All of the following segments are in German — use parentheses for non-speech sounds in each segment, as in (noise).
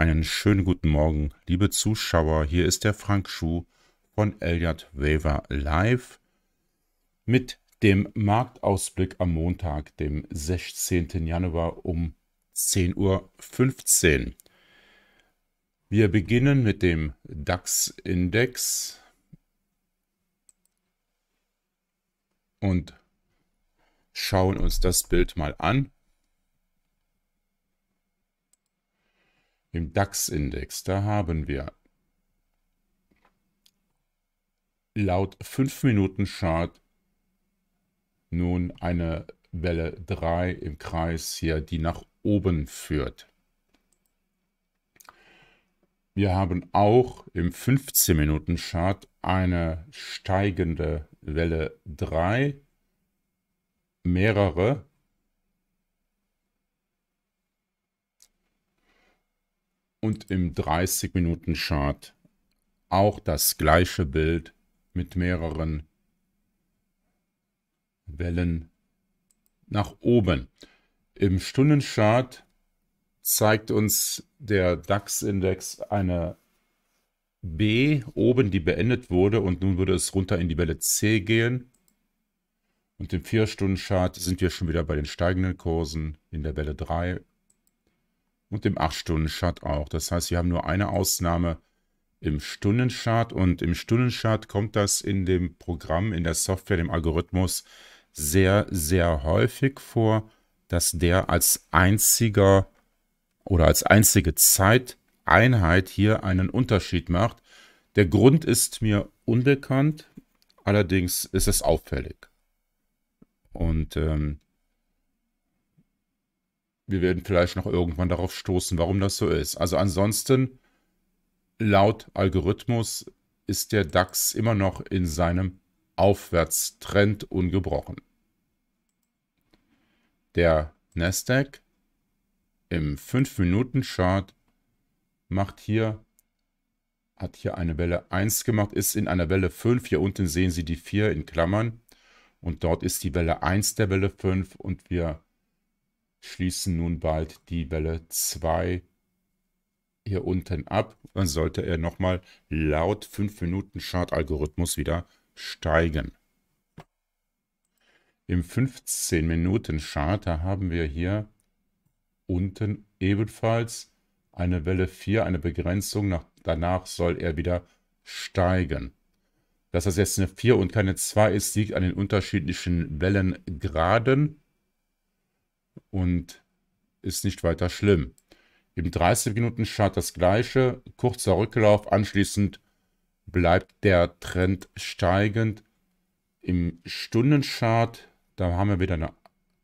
Einen schönen guten Morgen, liebe Zuschauer. Hier ist der Frank Schuh von Elliott Waver Live mit dem Marktausblick am Montag, dem 16. Januar um 10.15 Uhr. Wir beginnen mit dem DAX-Index und schauen uns das Bild mal an. Im DAX-Index, da haben wir laut 5-Minuten-Chart nun eine Welle 3 im Kreis hier, die nach oben führt. Wir haben auch im 15-Minuten-Chart eine steigende Welle 3, mehrere, und im 30-Minuten-Chart auch das gleiche Bild mit mehreren Wellen nach oben. Im Stundenchart zeigt uns der DAX-Index eine B oben, die beendet wurde und nun würde es runter in die Welle C gehen. Und im 4-Stunden-Chart sind wir schon wieder bei den steigenden Kursen in der Welle 3 und dem 8-Stunden-Chart auch. Das heißt, wir haben nur eine Ausnahme im Stundenchart und im Stundenchart kommt das in dem Programm, in der Software, dem Algorithmus sehr, sehr häufig vor, dass der als einziger oder als einzige Zeiteinheit hier einen Unterschied macht. Der Grund ist mir unbekannt, allerdings ist es auffällig. Und ähm, wir werden vielleicht noch irgendwann darauf stoßen, warum das so ist. Also ansonsten, laut Algorithmus ist der DAX immer noch in seinem Aufwärtstrend ungebrochen. Der Nasdaq im 5-Minuten-Chart macht hier, hat hier eine Welle 1 gemacht, ist in einer Welle 5. Hier unten sehen Sie die 4 in Klammern. Und dort ist die Welle 1 der Welle 5 und wir schließen nun bald die Welle 2 hier unten ab. Dann sollte er nochmal laut 5 Minuten Chart-Algorithmus wieder steigen. Im 15-Minuten-Chart, haben wir hier unten ebenfalls eine Welle 4, eine Begrenzung. Nach, danach soll er wieder steigen. Dass das jetzt eine 4 und keine 2 ist, liegt an den unterschiedlichen Wellengraden und ist nicht weiter schlimm. Im 30 Minuten Chart das gleiche, kurzer Rücklauf, anschließend bleibt der Trend steigend. Im Stundenchart, da haben wir wieder eine,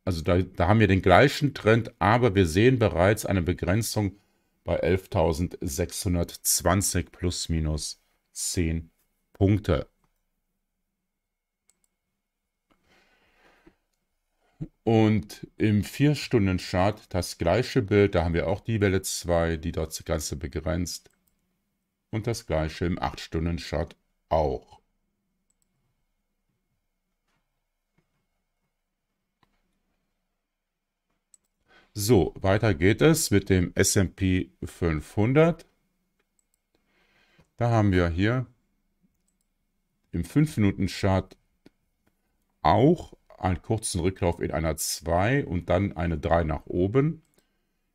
also da, da haben wir den gleichen Trend, aber wir sehen bereits eine Begrenzung bei 11.620 plus minus 10 Punkte. Und im 4-Stunden-Chart das gleiche Bild, da haben wir auch die Welle 2, die dort das Ganze begrenzt. Und das gleiche im 8-Stunden-Chart auch. So, weiter geht es mit dem S&P 500. Da haben wir hier im 5-Minuten-Chart auch einen kurzen Rücklauf in einer 2 und dann eine 3 nach oben.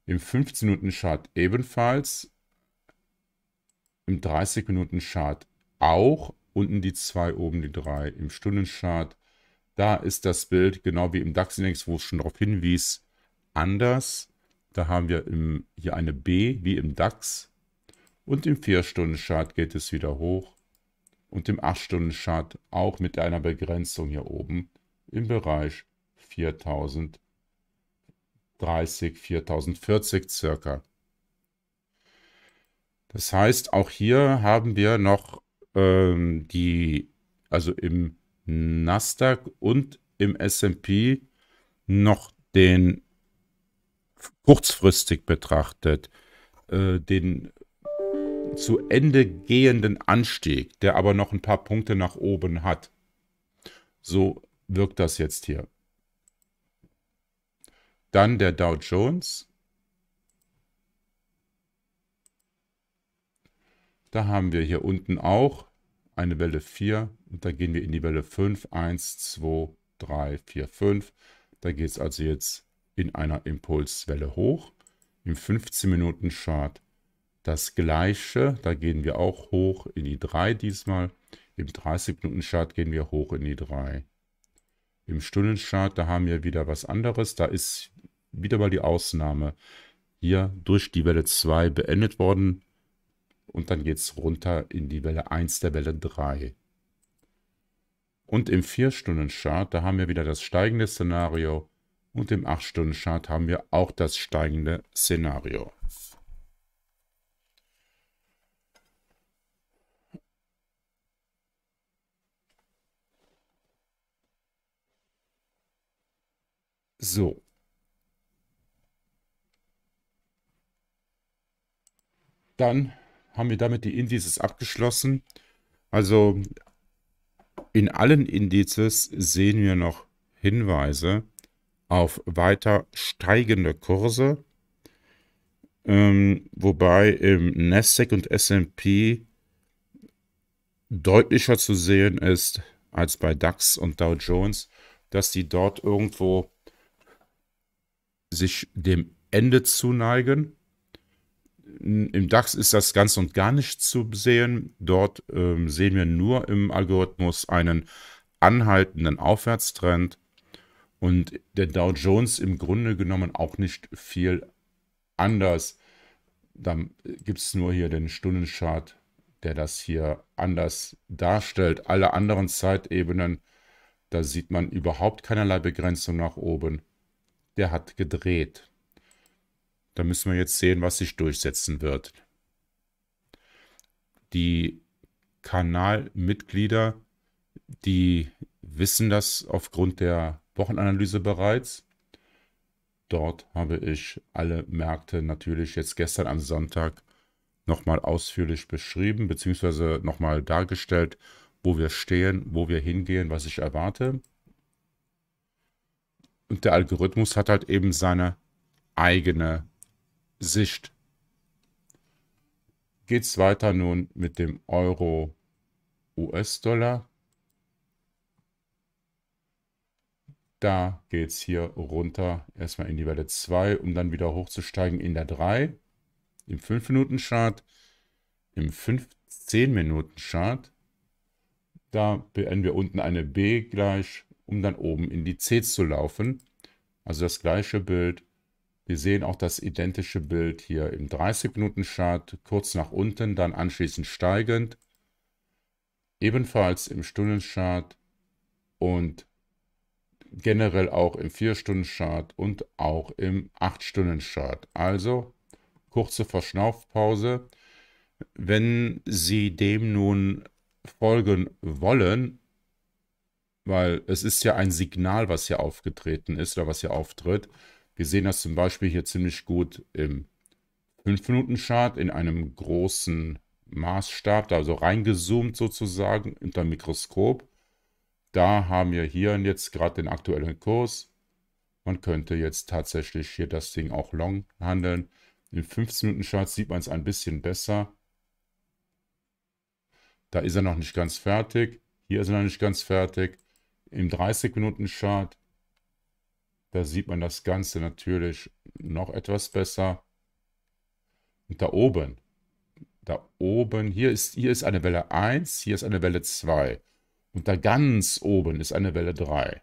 Im 15-Minuten-Chart ebenfalls. Im 30-Minuten-Chart auch. Unten die 2, oben die 3. Im Stundenchart, da ist das Bild, genau wie im DAX-Index, wo es schon darauf hinwies, anders. Da haben wir im, hier eine B, wie im DAX. Und im 4-Stunden-Chart geht es wieder hoch. Und im 8-Stunden-Chart auch mit einer Begrenzung hier oben im Bereich 4030, 4040 circa. Das heißt, auch hier haben wir noch ähm, die, also im Nasdaq und im S&P noch den kurzfristig betrachtet äh, den zu Ende gehenden Anstieg, der aber noch ein paar Punkte nach oben hat. So wirkt das jetzt hier. Dann der Dow Jones. Da haben wir hier unten auch eine Welle 4 und da gehen wir in die Welle 5, 1, 2, 3, 4, 5. Da geht es also jetzt in einer Impulswelle hoch. Im 15-Minuten-Chart das gleiche, da gehen wir auch hoch in die 3 diesmal. Im 30-Minuten-Chart gehen wir hoch in die 3. Im Stundenchart, da haben wir wieder was anderes. Da ist wieder mal die Ausnahme hier durch die Welle 2 beendet worden. Und dann geht es runter in die Welle 1 der Welle 3. Und im 4-Stunden-Chart, da haben wir wieder das steigende Szenario. Und im 8-Stunden-Chart haben wir auch das steigende Szenario. So. Dann haben wir damit die Indizes abgeschlossen. Also in allen Indizes sehen wir noch Hinweise auf weiter steigende Kurse, ähm, wobei im Nasdaq und S&P deutlicher zu sehen ist als bei DAX und Dow Jones, dass die dort irgendwo sich dem Ende zuneigen. Im DAX ist das ganz und gar nicht zu sehen. Dort ähm, sehen wir nur im Algorithmus einen anhaltenden Aufwärtstrend und der Dow Jones im Grunde genommen auch nicht viel anders. Dann gibt es nur hier den Stundenchart, der das hier anders darstellt. Alle anderen Zeitebenen, da sieht man überhaupt keinerlei Begrenzung nach oben der hat gedreht. Da müssen wir jetzt sehen, was sich durchsetzen wird. Die Kanalmitglieder, die wissen das aufgrund der Wochenanalyse bereits. Dort habe ich alle Märkte natürlich jetzt gestern am Sonntag nochmal ausführlich beschrieben, beziehungsweise nochmal dargestellt, wo wir stehen, wo wir hingehen, was ich erwarte. Und der Algorithmus hat halt eben seine eigene Sicht. Geht es weiter nun mit dem Euro US-Dollar? Da geht es hier runter, erstmal in die Welle 2, um dann wieder hochzusteigen in der 3, im 5-Minuten-Chart, im 10-Minuten-Chart. Da beenden wir unten eine B gleich um dann oben in die Cs zu laufen. Also das gleiche Bild. Wir sehen auch das identische Bild hier im 30-Minuten-Chart, kurz nach unten, dann anschließend steigend. Ebenfalls im Stundenchart und generell auch im 4-Stunden-Chart und auch im 8-Stunden-Chart. Also kurze Verschnaufpause. Wenn Sie dem nun folgen wollen weil es ist ja ein Signal, was hier aufgetreten ist oder was hier auftritt. Wir sehen das zum Beispiel hier ziemlich gut im 5-Minuten-Chart in einem großen Maßstab, da so reingezoomt sozusagen unter dem Mikroskop. Da haben wir hier jetzt gerade den aktuellen Kurs. Man könnte jetzt tatsächlich hier das Ding auch long handeln. Im 15-Minuten-Chart sieht man es ein bisschen besser. Da ist er noch nicht ganz fertig. Hier ist er noch nicht ganz fertig. Im 30-Minuten-Chart, da sieht man das Ganze natürlich noch etwas besser. Und da oben, da oben, hier ist, hier ist eine Welle 1, hier ist eine Welle 2. Und da ganz oben ist eine Welle 3.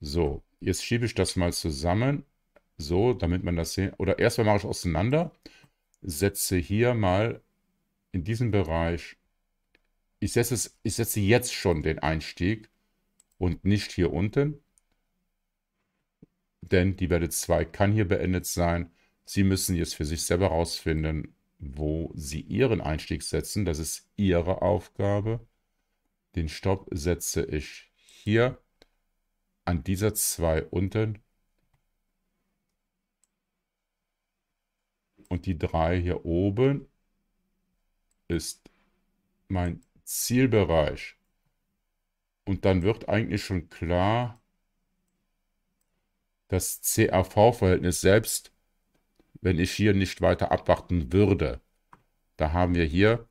So, jetzt schiebe ich das mal zusammen, so, damit man das sehen. Oder erstmal mache ich auseinander, setze hier mal in diesem Bereich, ich setze, ich setze jetzt schon den Einstieg und nicht hier unten. Denn die Welle 2 kann hier beendet sein. Sie müssen jetzt für sich selber herausfinden, wo Sie Ihren Einstieg setzen. Das ist Ihre Aufgabe. Den Stopp setze ich hier an dieser 2 unten. Und die 3 hier oben ist mein Zielbereich. Und dann wird eigentlich schon klar, das CAV-Verhältnis selbst, wenn ich hier nicht weiter abwarten würde. Da haben wir hier,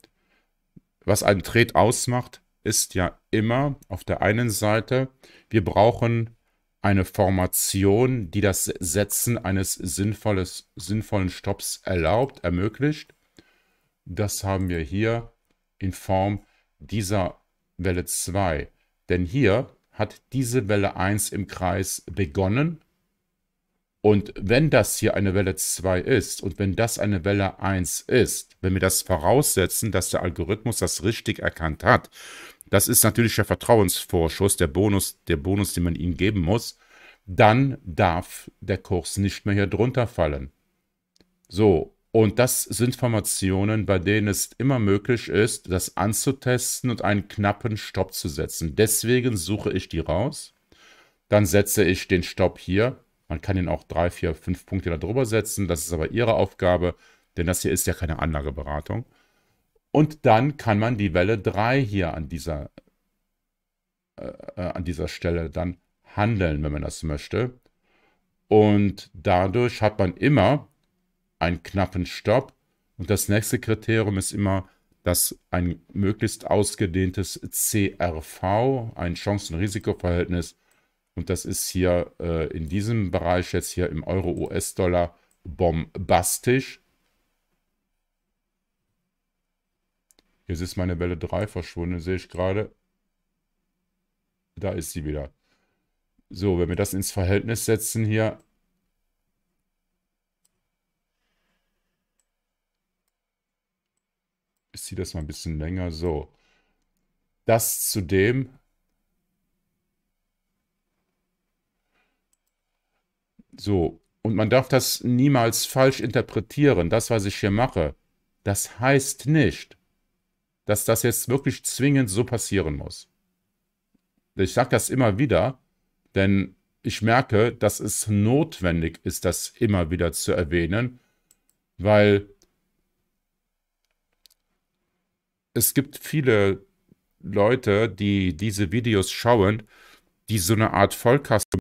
was einen Tret ausmacht, ist ja immer auf der einen Seite, wir brauchen eine Formation, die das Setzen eines sinnvolles, sinnvollen Stops erlaubt, ermöglicht. Das haben wir hier in Form dieser Welle 2. Denn hier hat diese Welle 1 im Kreis begonnen. Und wenn das hier eine Welle 2 ist und wenn das eine Welle 1 ist, wenn wir das voraussetzen, dass der Algorithmus das richtig erkannt hat, das ist natürlich der Vertrauensvorschuss, der Bonus, der Bonus, den man ihnen geben muss, dann darf der Kurs nicht mehr hier drunter fallen. So, und das sind Formationen, bei denen es immer möglich ist, das anzutesten und einen knappen Stopp zu setzen. Deswegen suche ich die raus. Dann setze ich den Stopp hier. Man kann ihn auch drei, vier, fünf Punkte darüber setzen. Das ist aber Ihre Aufgabe, denn das hier ist ja keine Anlageberatung. Und dann kann man die Welle 3 hier an dieser, äh, äh, an dieser Stelle dann handeln, wenn man das möchte. Und dadurch hat man immer einen knappen Stopp. Und das nächste Kriterium ist immer, dass ein möglichst ausgedehntes CRV, ein Chancen-Risikoverhältnis, und das ist hier äh, in diesem Bereich jetzt hier im Euro-US-Dollar bombastisch. Jetzt ist meine Welle 3 verschwunden, sehe ich gerade. Da ist sie wieder. So, wenn wir das ins Verhältnis setzen hier, ich ziehe das mal ein bisschen länger. So. Das zudem. So. Und man darf das niemals falsch interpretieren. Das, was ich hier mache, das heißt nicht, dass das jetzt wirklich zwingend so passieren muss. Ich sage das immer wieder, denn ich merke, dass es notwendig ist, das immer wieder zu erwähnen, weil es gibt viele Leute, die diese Videos schauen, die so eine Art Vollkasten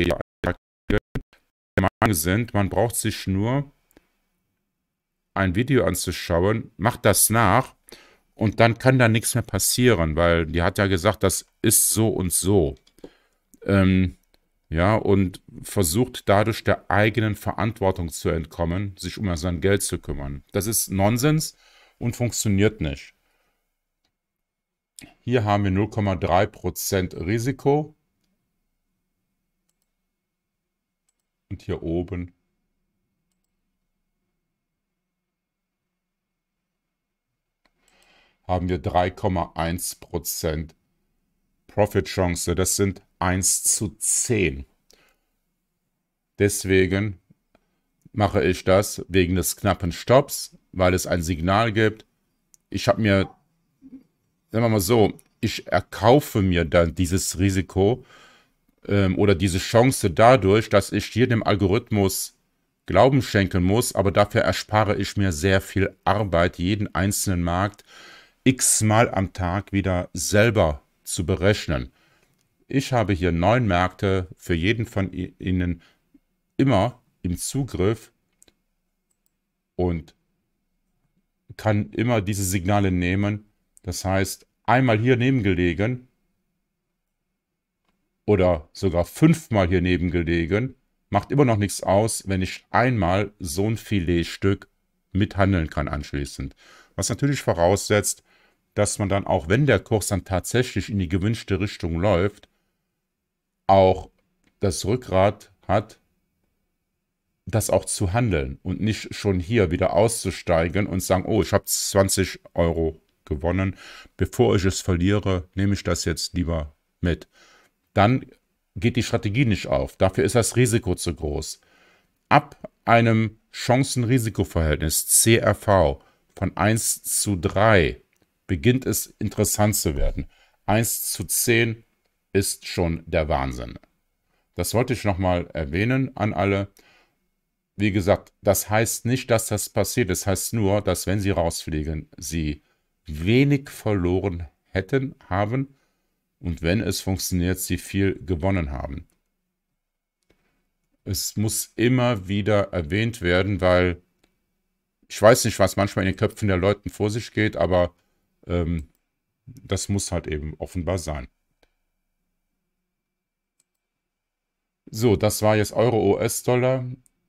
der sind, man braucht sich nur ein Video anzuschauen, macht das nach und dann kann da nichts mehr passieren, weil die hat ja gesagt, das ist so und so. Ähm, ja, und versucht dadurch der eigenen Verantwortung zu entkommen, sich um sein Geld zu kümmern. Das ist Nonsens und funktioniert nicht. Hier haben wir 0,3% Risiko. Und hier oben haben wir 3,1% Profit-Chance. Das sind 1 zu 10. Deswegen mache ich das wegen des knappen Stops weil es ein Signal gibt. Ich habe mir, sagen wir mal so, ich erkaufe mir dann dieses Risiko ähm, oder diese Chance dadurch, dass ich jedem Algorithmus Glauben schenken muss, aber dafür erspare ich mir sehr viel Arbeit, jeden einzelnen Markt x-mal am Tag wieder selber zu berechnen. Ich habe hier neun Märkte für jeden von Ihnen immer im Zugriff und kann immer diese Signale nehmen. Das heißt, einmal hier nebengelegen oder sogar fünfmal hier nebengelegen macht immer noch nichts aus, wenn ich einmal so ein Filetstück mithandeln kann anschließend. Was natürlich voraussetzt, dass man dann auch, wenn der Kurs dann tatsächlich in die gewünschte Richtung läuft, auch das Rückgrat hat, das auch zu handeln und nicht schon hier wieder auszusteigen und sagen, oh, ich habe 20 Euro gewonnen, bevor ich es verliere, nehme ich das jetzt lieber mit. Dann geht die Strategie nicht auf, dafür ist das Risiko zu groß. Ab einem Chancen-Risiko-Verhältnis CRV von 1 zu 3 beginnt es interessant zu werden. 1 zu 10 ist schon der Wahnsinn. Das wollte ich nochmal erwähnen an alle. Wie gesagt, das heißt nicht, dass das passiert. Das heißt nur, dass wenn sie rausfliegen, sie wenig verloren hätten, haben und wenn es funktioniert, sie viel gewonnen haben. Es muss immer wieder erwähnt werden, weil ich weiß nicht, was manchmal in den Köpfen der Leute vor sich geht, aber ähm, das muss halt eben offenbar sein. So, das war jetzt Euro US-Dollar.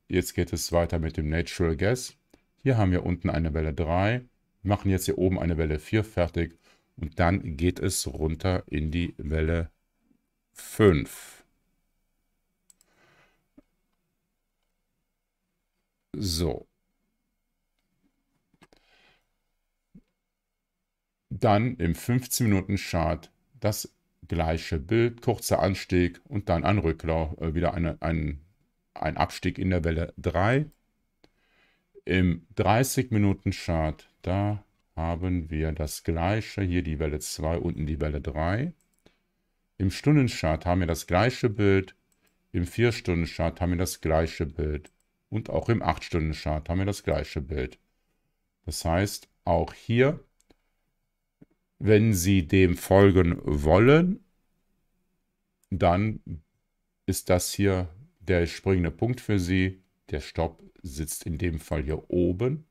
Jetzt geht es weiter mit dem Natural Gas. Hier haben wir unten eine Welle 3, machen jetzt hier oben eine Welle 4 fertig und dann geht es runter in die Welle 5. So. Dann im 15-Minuten-Chart das gleiche Bild, kurzer Anstieg und dann ein Rücklauf, äh, wieder eine, ein ein Abstieg in der Welle 3. Im 30-Minuten-Chart, da haben wir das gleiche, hier die Welle 2, unten die Welle 3. Im Stundenchart haben wir das gleiche Bild, im 4-Stunden-Chart haben wir das gleiche Bild und auch im 8-Stunden-Chart haben wir das gleiche Bild. Das heißt, auch hier, wenn Sie dem folgen wollen, dann ist das hier der springende Punkt für Sie. Der Stopp sitzt in dem Fall hier oben.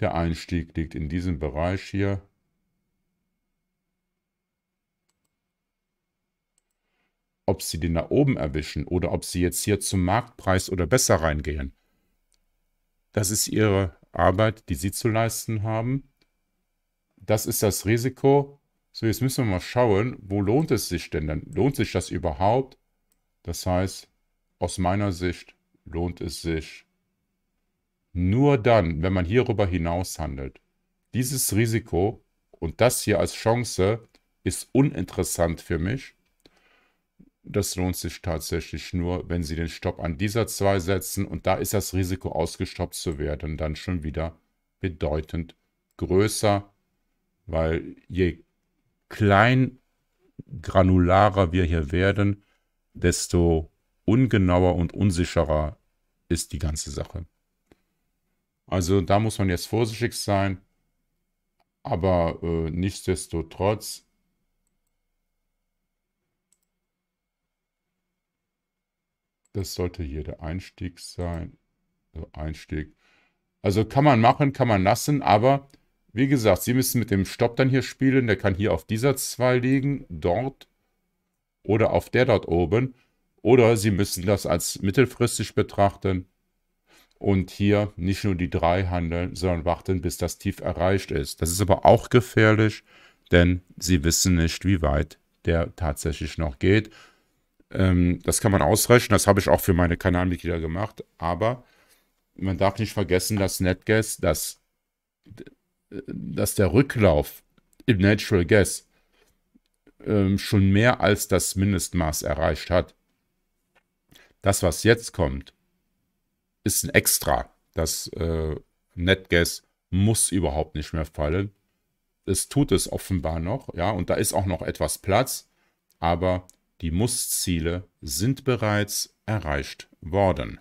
Der Einstieg liegt in diesem Bereich hier. Ob Sie den nach oben erwischen oder ob Sie jetzt hier zum Marktpreis oder besser reingehen, das ist Ihre Arbeit, die Sie zu leisten haben. Das ist das Risiko. So, jetzt müssen wir mal schauen, wo lohnt es sich denn? Dann lohnt sich das überhaupt? Das heißt, aus meiner Sicht lohnt es sich nur dann, wenn man hierüber hinaus handelt. Dieses Risiko und das hier als Chance ist uninteressant für mich. Das lohnt sich tatsächlich nur, wenn Sie den Stopp an dieser 2 setzen und da ist das Risiko ausgestoppt zu werden, dann schon wieder bedeutend größer, weil je klein granularer wir hier werden, desto ungenauer und unsicherer ist die ganze Sache. Also da muss man jetzt vorsichtig sein, aber äh, nichtsdestotrotz das sollte hier der Einstieg sein. Also Einstieg. Also kann man machen, kann man lassen, aber wie gesagt, Sie müssen mit dem Stopp dann hier spielen. Der kann hier auf dieser 2 liegen, dort oder auf der dort oben. Oder Sie müssen das als mittelfristig betrachten und hier nicht nur die drei handeln, sondern warten, bis das Tief erreicht ist. Das ist aber auch gefährlich, denn Sie wissen nicht, wie weit der tatsächlich noch geht. Ähm, das kann man ausrechnen, das habe ich auch für meine Kanalmitglieder gemacht, aber man darf nicht vergessen, dass NetGuess, dass, äh, dass der Rücklauf im Natural Gas ähm, schon mehr als das Mindestmaß erreicht hat. Das, was jetzt kommt, ist ein Extra. Das äh, NetGas muss überhaupt nicht mehr fallen. Es tut es offenbar noch, ja, und da ist auch noch etwas Platz, aber die Muss-Ziele sind bereits erreicht worden.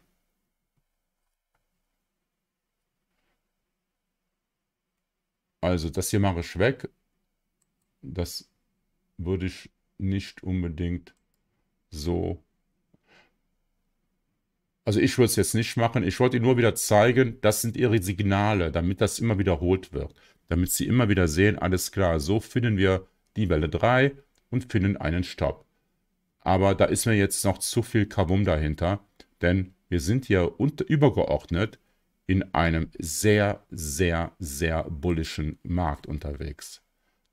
Also das hier mache ich weg. Das würde ich nicht unbedingt so. Also ich würde es jetzt nicht machen. Ich wollte Ihnen nur wieder zeigen, das sind Ihre Signale, damit das immer wiederholt wird. Damit Sie immer wieder sehen, alles klar, so finden wir die Welle 3 und finden einen Stopp. Aber da ist mir jetzt noch zu viel Kabum dahinter, denn wir sind hier unter, übergeordnet in einem sehr, sehr, sehr bullischen Markt unterwegs.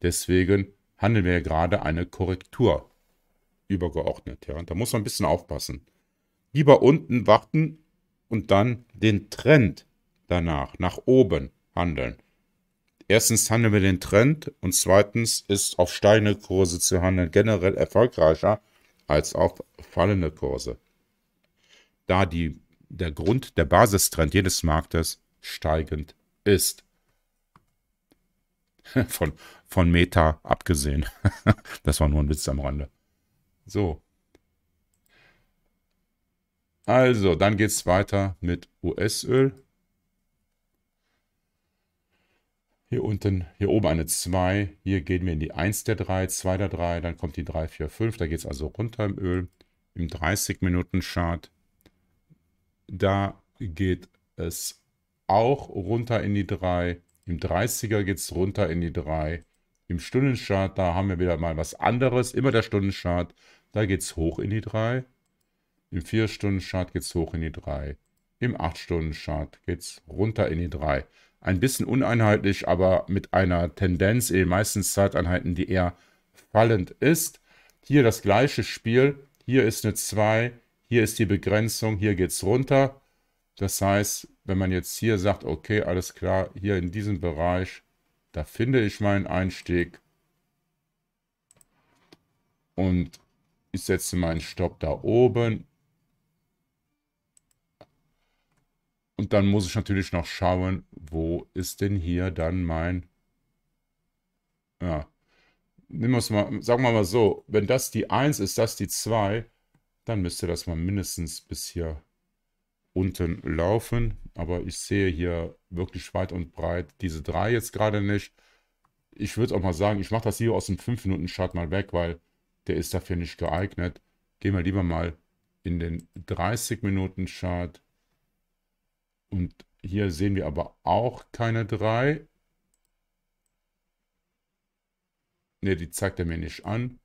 Deswegen handeln wir gerade eine Korrektur übergeordnet. Ja? Da muss man ein bisschen aufpassen. Lieber unten warten und dann den Trend danach, nach oben handeln. Erstens handeln wir den Trend und zweitens ist auf steigende Kurse zu handeln generell erfolgreicher als auf fallende Kurse. Da die, der Grund, der Basistrend jedes Marktes steigend ist. (laughs) Von von Meta abgesehen. (laughs) das war nur ein Witz am Rande. So. Also, dann geht es weiter mit US-Öl. Hier unten, hier oben eine 2. Hier gehen wir in die 1 der 3, 2 der 3, dann kommt die 3, 4, 5. Da geht es also runter im Öl. Im 30-Minuten-Chart, da geht es auch runter in die 3. Im 30er geht es runter in die 3 im Stundenchart, da haben wir wieder mal was anderes. Immer der Stundenchart, da geht es hoch in die 3. Im 4-Stunden-Chart geht es hoch in die 3. Im 8-Stunden-Chart geht es runter in die 3. Ein bisschen uneinheitlich, aber mit einer Tendenz in den meisten Zeiteinheiten, die eher fallend ist. Hier das gleiche Spiel. Hier ist eine 2, hier ist die Begrenzung, hier geht es runter. Das heißt, wenn man jetzt hier sagt, okay, alles klar, hier in diesem Bereich da finde ich meinen Einstieg. Und ich setze meinen Stopp da oben. Und dann muss ich natürlich noch schauen, wo ist denn hier dann mein... Ja. Nehmen wir es mal, sagen wir mal so, wenn das die 1 ist, das die 2, dann müsste das mal mindestens bis hier unten laufen. Aber ich sehe hier wirklich weit und breit. Diese drei jetzt gerade nicht. Ich würde auch mal sagen, ich mache das hier aus dem 5-Minuten-Chart mal weg, weil der ist dafür nicht geeignet. Gehen wir lieber mal in den 30-Minuten-Chart. Und hier sehen wir aber auch keine 3. Ne, die zeigt er mir nicht an.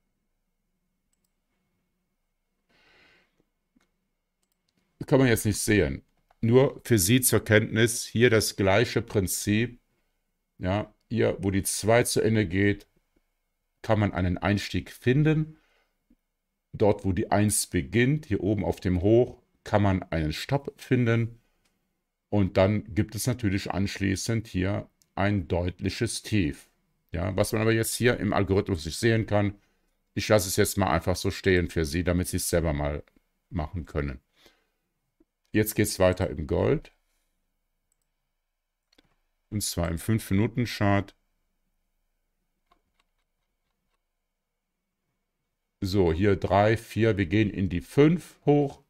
Kann man jetzt nicht sehen nur für Sie zur Kenntnis, hier das gleiche Prinzip. Ja, hier, wo die 2 zu Ende geht, kann man einen Einstieg finden. Dort, wo die 1 beginnt, hier oben auf dem Hoch, kann man einen Stopp finden. Und dann gibt es natürlich anschließend hier ein deutliches Tief. Ja, was man aber jetzt hier im Algorithmus nicht sehen kann, ich lasse es jetzt mal einfach so stehen für Sie, damit Sie es selber mal machen können. Jetzt geht es weiter im Gold. Und zwar im 5-Minuten-Chart. So, hier 3, 4, wir gehen in die 5 hoch.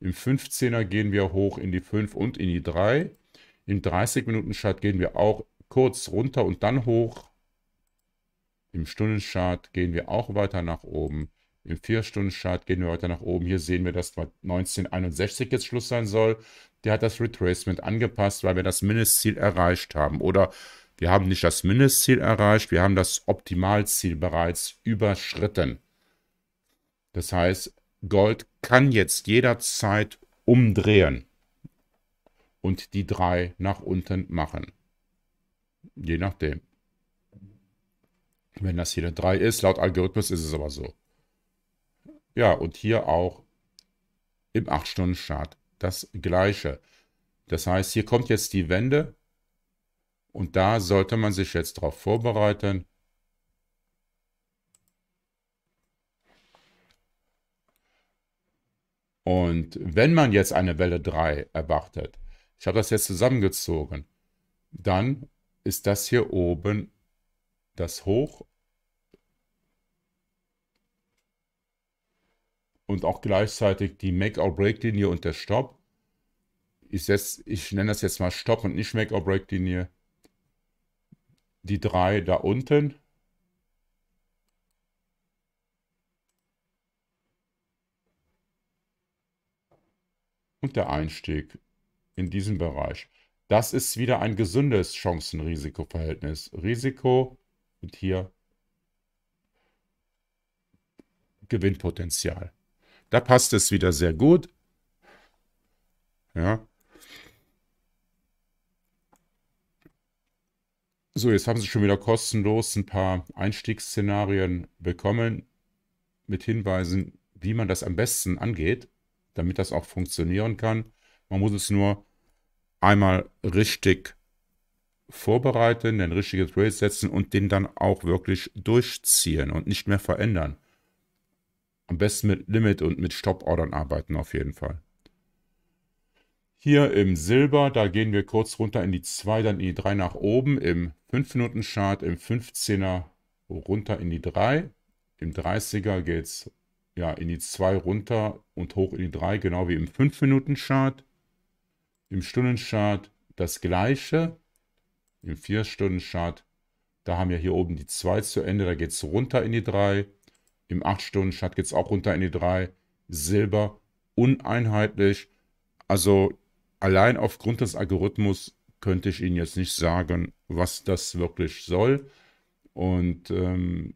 Im 15er gehen wir hoch in die 5 und in die 3. Im 30-Minuten-Chart gehen wir auch kurz runter und dann hoch. Im Stundenchart gehen wir auch weiter nach oben. Im 4-Stunden-Chart gehen wir weiter nach oben. Hier sehen wir, dass 1961 jetzt Schluss sein soll. Der hat das Retracement angepasst, weil wir das Mindestziel erreicht haben. Oder wir haben nicht das Mindestziel erreicht, wir haben das Optimalziel bereits überschritten. Das heißt, Gold kann jetzt jederzeit umdrehen und die drei nach unten machen. Je nachdem. Wenn das hier eine 3 ist, laut Algorithmus ist es aber so. Ja, und hier auch im 8 stunden chart das Gleiche. Das heißt, hier kommt jetzt die Wende und da sollte man sich jetzt darauf vorbereiten. Und wenn man jetzt eine Welle 3 erwartet, ich habe das jetzt zusammengezogen, dann ist das hier oben das Hoch und auch gleichzeitig die Make-or-Break-Linie und der Stopp. Ich, setz, ich nenne das jetzt mal Stopp und nicht Make-or-Break-Linie. Die drei da unten. Und der Einstieg in diesem Bereich. Das ist wieder ein gesundes Chancen-Risiko-Verhältnis. Risiko und hier Gewinnpotenzial. Da passt es wieder sehr gut. Ja. So, jetzt haben sie schon wieder kostenlos ein paar Einstiegsszenarien bekommen mit Hinweisen, wie man das am besten angeht, damit das auch funktionieren kann. Man muss es nur einmal richtig vorbereiten, den richtigen Trail setzen und den dann auch wirklich durchziehen und nicht mehr verändern. Am besten mit Limit und mit Stop-Ordern arbeiten auf jeden Fall. Hier im Silber, da gehen wir kurz runter in die 2, dann in die 3 nach oben. Im 5-Minuten-Chart, im 15er runter in die 3. Im 30er geht es ja, in die 2 runter und hoch in die 3, genau wie im 5-Minuten-Chart. Im Stunden-Chart das gleiche. Im 4-Stunden-Chart, da haben wir hier oben die 2 zu Ende, da geht es runter in die 3. Im 8-Stunden-Shot geht es auch runter in die 3. Silber, uneinheitlich. Also allein aufgrund des Algorithmus könnte ich Ihnen jetzt nicht sagen, was das wirklich soll. Und ähm,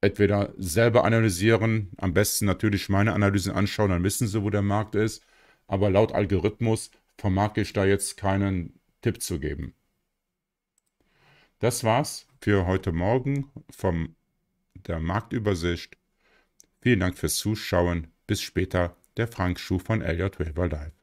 entweder selber analysieren, am besten natürlich meine Analysen anschauen, dann wissen Sie, wo der Markt ist. Aber laut Algorithmus vermag ich da jetzt keinen Tipp zu geben. Das war's für heute Morgen vom der Marktübersicht. Vielen Dank fürs Zuschauen. Bis später, der Frank Schuh von LJ Waiver Live.